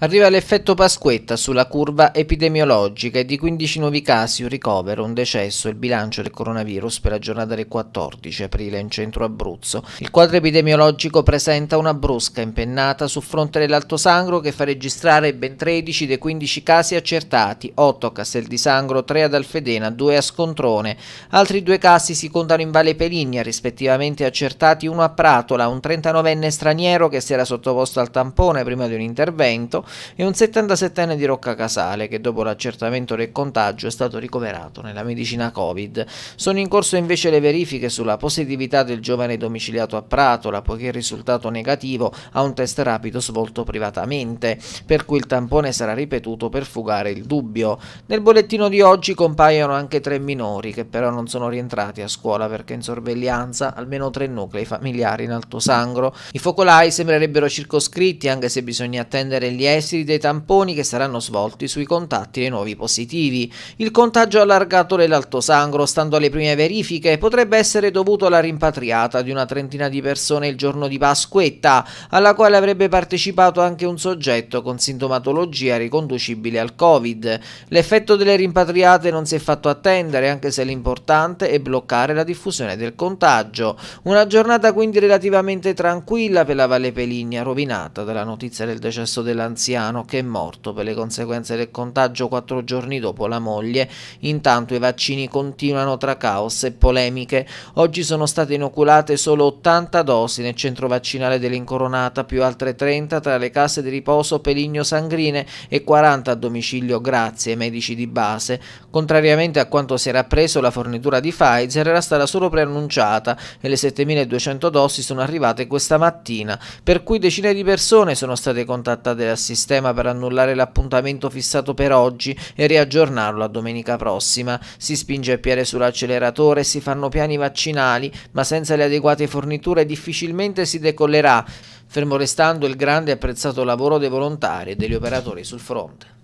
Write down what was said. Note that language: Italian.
Arriva l'effetto Pasquetta sulla curva epidemiologica e di 15 nuovi casi, un ricovero, un decesso, il bilancio del coronavirus per la giornata del 14 aprile in centro Abruzzo. Il quadro epidemiologico presenta una brusca impennata sul fronte dell'Alto Sangro che fa registrare ben 13 dei 15 casi accertati, 8 a Castel di Sangro, 3 ad Alfedena, 2 a Scontrone. Altri due casi si contano in Valle Peligna, rispettivamente accertati uno a Pratola, un 39enne straniero che si era sottoposto al tampone prima di un intervento, e un 77enne di Rocca Casale che dopo l'accertamento del contagio è stato ricoverato nella medicina Covid. Sono in corso invece le verifiche sulla positività del giovane domiciliato a Pratola poiché il risultato negativo a un test rapido svolto privatamente, per cui il tampone sarà ripetuto per fugare il dubbio. Nel bollettino di oggi compaiono anche tre minori che però non sono rientrati a scuola perché in sorveglianza almeno tre nuclei familiari in Alto Sangro. I focolai sembrerebbero circoscritti anche se bisogna attendere gli esiti esiti dei tamponi che saranno svolti sui contatti dei nuovi positivi. Il contagio allargato dell'Alto Sangro, stando alle prime verifiche, potrebbe essere dovuto alla rimpatriata di una trentina di persone il giorno di Pasquetta, alla quale avrebbe partecipato anche un soggetto con sintomatologia riconducibile al Covid. L'effetto delle rimpatriate non si è fatto attendere, anche se l'importante è bloccare la diffusione del contagio. Una giornata quindi relativamente tranquilla per la Valle Peligna, rovinata dalla notizia del decesso dell'anziano anziano che è morto per le conseguenze del contagio quattro giorni dopo la moglie. Intanto i vaccini continuano tra caos e polemiche. Oggi sono state inoculate solo 80 dosi nel centro vaccinale dell'Incoronata, più altre 30 tra le case di riposo Peligno Sangrine e 40 a domicilio grazie ai medici di base. Contrariamente a quanto si era preso, la fornitura di Pfizer era stata solo preannunciata e le 7200 dosi sono arrivate questa mattina, per cui decine di persone sono state contattate da assistenza sistema per annullare l'appuntamento fissato per oggi e riaggiornarlo a domenica prossima. Si spinge a piede sull'acceleratore, si fanno piani vaccinali, ma senza le adeguate forniture difficilmente si decollerà, fermo restando il grande e apprezzato lavoro dei volontari e degli operatori sul fronte.